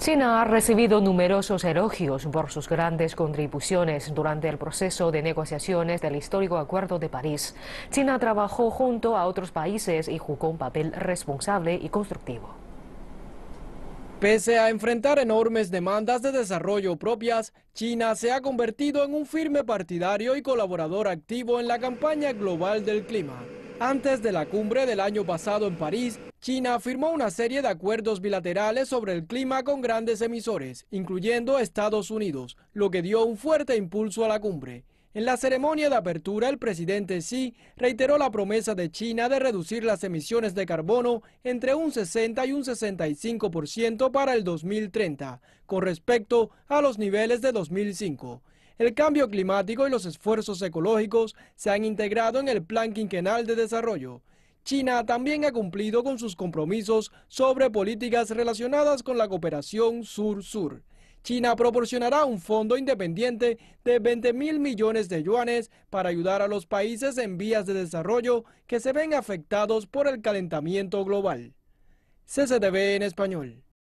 China ha recibido numerosos elogios por sus grandes contribuciones durante el proceso de negociaciones del histórico Acuerdo de París. China trabajó junto a otros países y jugó un papel responsable y constructivo. Pese a enfrentar enormes demandas de desarrollo propias, China se ha convertido en un firme partidario y colaborador activo en la campaña global del clima. Antes de la cumbre del año pasado en París, China firmó una serie de acuerdos bilaterales sobre el clima con grandes emisores, incluyendo Estados Unidos, lo que dio un fuerte impulso a la cumbre. En la ceremonia de apertura, el presidente Xi reiteró la promesa de China de reducir las emisiones de carbono entre un 60 y un 65% para el 2030, con respecto a los niveles de 2005. El cambio climático y los esfuerzos ecológicos se han integrado en el Plan Quinquenal de Desarrollo. China también ha cumplido con sus compromisos sobre políticas relacionadas con la cooperación sur-sur. China proporcionará un fondo independiente de 20 mil millones de yuanes para ayudar a los países en vías de desarrollo que se ven afectados por el calentamiento global. CCTV en español.